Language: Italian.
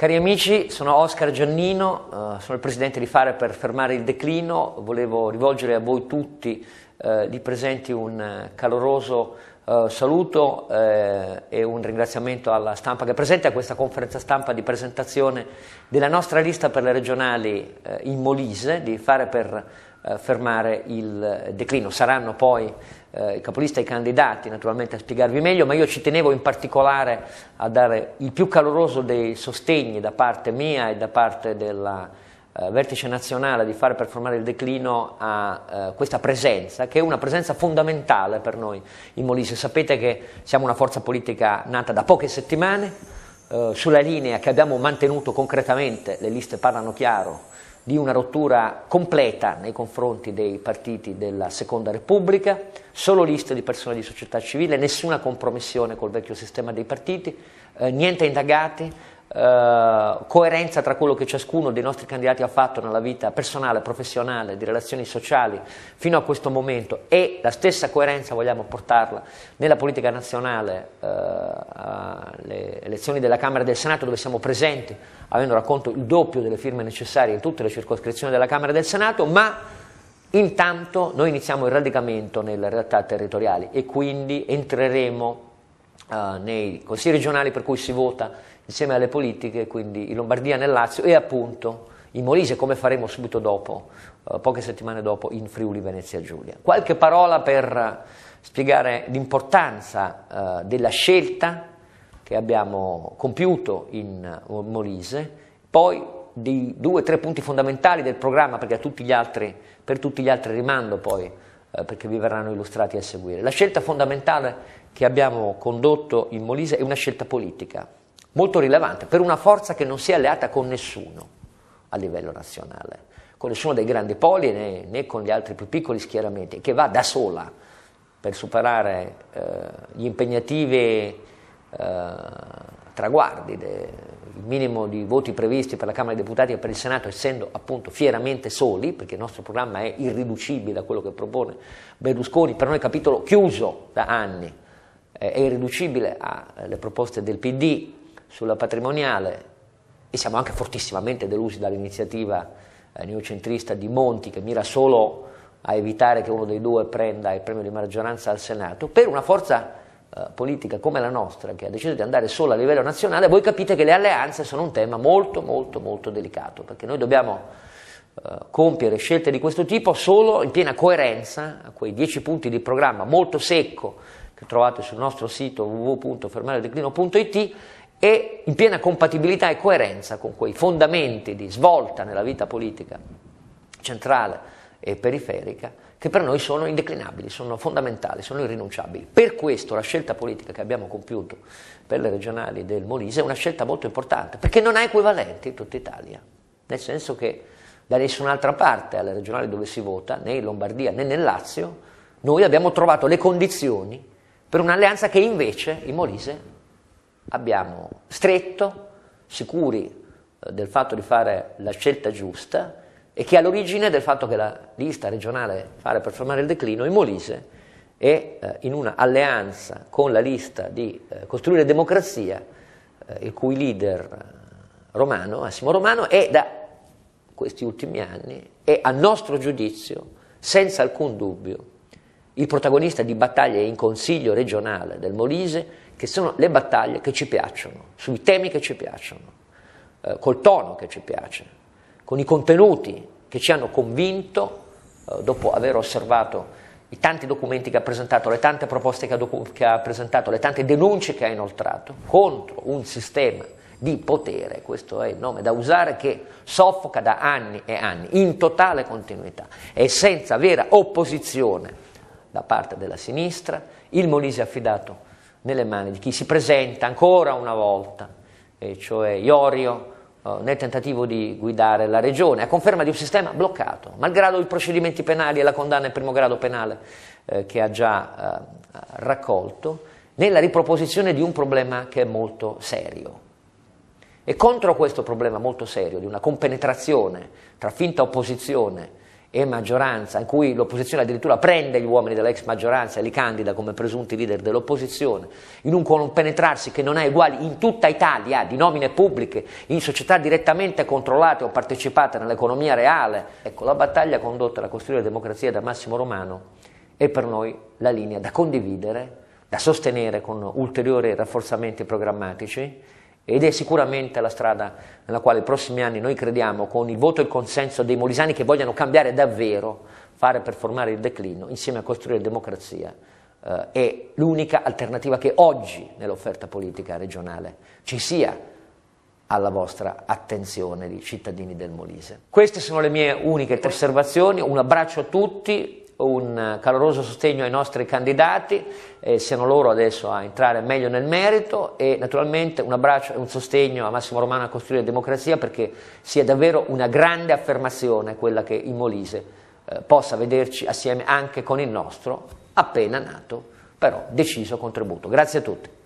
Cari amici, sono Oscar Giannino, eh, sono il presidente di Fare per fermare il declino. Volevo rivolgere a voi tutti eh, lì presenti un eh, caloroso Uh, saluto eh, e un ringraziamento alla stampa che è presente a questa conferenza stampa di presentazione della nostra lista per le regionali eh, in Molise di fare per eh, fermare il eh, declino. Saranno poi eh, i capolista e i candidati naturalmente a spiegarvi meglio, ma io ci tenevo in particolare a dare il più caloroso dei sostegni da parte mia e da parte della eh, vertice nazionale di fare per formare il declino a eh, questa presenza, che è una presenza fondamentale per noi in Molise. Sapete che siamo una forza politica nata da poche settimane, eh, sulla linea che abbiamo mantenuto concretamente, le liste parlano chiaro, di una rottura completa nei confronti dei partiti della Seconda Repubblica, solo liste di persone di società civile, nessuna compromissione col vecchio sistema dei partiti, eh, niente indagati, eh, coerenza tra quello che ciascuno dei nostri candidati ha fatto nella vita personale, professionale, di relazioni sociali fino a questo momento e la stessa coerenza vogliamo portarla nella politica nazionale eh, alle elezioni della Camera e del Senato dove siamo presenti avendo raccolto il doppio delle firme necessarie in tutte le circoscrizioni della Camera e del Senato ma intanto noi iniziamo il radicamento nelle realtà territoriali e quindi entreremo eh, nei consigli regionali per cui si vota insieme alle politiche, quindi in Lombardia, nel Lazio e appunto in Molise, come faremo subito dopo, eh, poche settimane dopo, in Friuli Venezia Giulia. Qualche parola per spiegare l'importanza eh, della scelta che abbiamo compiuto in eh, Molise, poi di due o tre punti fondamentali del programma, perché tutti altri, per tutti gli altri rimando poi eh, perché vi verranno illustrati a seguire. La scelta fondamentale che abbiamo condotto in Molise è una scelta politica, molto rilevante, per una forza che non si è alleata con nessuno a livello nazionale, con nessuno dei grandi poli né, né con gli altri più piccoli schieramenti, che va da sola per superare eh, gli impegnativi eh, traguardi de, il minimo di voti previsti per la Camera dei Deputati e per il Senato, essendo appunto fieramente soli, perché il nostro programma è irriducibile a quello che propone Berlusconi, per noi è capitolo chiuso da anni, è irriducibile alle proposte del PD sulla patrimoniale e siamo anche fortissimamente delusi dall'iniziativa eh, neocentrista di Monti che mira solo a evitare che uno dei due prenda il premio di maggioranza al Senato, per una forza eh, politica come la nostra, che ha deciso di andare solo a livello nazionale, voi capite che le alleanze sono un tema molto, molto, molto delicato, perché noi dobbiamo eh, compiere scelte di questo tipo solo in piena coerenza a quei dieci punti di programma molto secco che trovate sul nostro sito www.fermaredeclino.it e in piena compatibilità e coerenza con quei fondamenti di svolta nella vita politica centrale e periferica che per noi sono indeclinabili, sono fondamentali, sono irrinunciabili. Per questo la scelta politica che abbiamo compiuto per le regionali del Molise è una scelta molto importante, perché non ha equivalenti in tutta Italia, nel senso che da nessun'altra parte alle regionali dove si vota, né in Lombardia né nel Lazio, noi abbiamo trovato le condizioni per un'alleanza che invece in Molise abbiamo stretto, sicuri eh, del fatto di fare la scelta giusta, e che ha l'origine del fatto che la lista regionale Fare per fermare il declino in Molise è eh, in una alleanza con la lista di eh, Costruire Democrazia, eh, il cui leader romano, Massimo Romano, è da questi ultimi anni, è a nostro giudizio, senza alcun dubbio, il protagonista di battaglie in consiglio regionale del Molise, che sono le battaglie che ci piacciono, sui temi che ci piacciono, col tono che ci piace, con i contenuti che ci hanno convinto, eh, dopo aver osservato i tanti documenti che ha presentato, le tante proposte che ha, docu- che ha presentato, le tante denunce che ha inoltrato contro un sistema di potere, questo è il nome da usare, che soffoca da anni e anni, in totale continuità e senza vera opposizione da parte della sinistra, il Molise è affidato nelle mani di chi si presenta ancora una volta, e cioè Iorio, eh, nel tentativo di guidare la regione, a conferma di un sistema bloccato, malgrado i procedimenti penali e la condanna in primo grado penale eh, che ha già eh, raccolto, nella riproposizione di un problema che è molto serio. E contro questo problema molto serio di una compenetrazione tra finta opposizione e maggioranza, in cui l'opposizione addirittura prende gli uomini dell'ex maggioranza e li candida come presunti leader dell'opposizione, in un compenetrarsi che non è uguale in tutta Italia di nomine pubbliche, in società direttamente controllate o partecipate nell'economia reale. Ecco, la battaglia condotta alla costruire la democrazia da Massimo Romano è per noi la linea da condividere, da sostenere con ulteriori rafforzamenti programmatici ed è sicuramente la strada nella quale i prossimi anni noi crediamo, con il voto e il consenso dei molisani che vogliono cambiare davvero, fare per formare il declino, insieme a costruire democrazia, eh, è l'unica alternativa che oggi nell'offerta politica regionale ci sia alla vostra attenzione di cittadini del Molise. Queste sono le mie uniche osservazioni, un abbraccio a tutti, un caloroso sostegno ai nostri candidati, eh, siano loro adesso a entrare meglio nel merito e naturalmente un abbraccio e un sostegno a Massimo Romano a costruire democrazia perché sia davvero una grande affermazione quella che in Molise eh, possa vederci assieme anche con il nostro appena nato però deciso contributo. Grazie a tutti.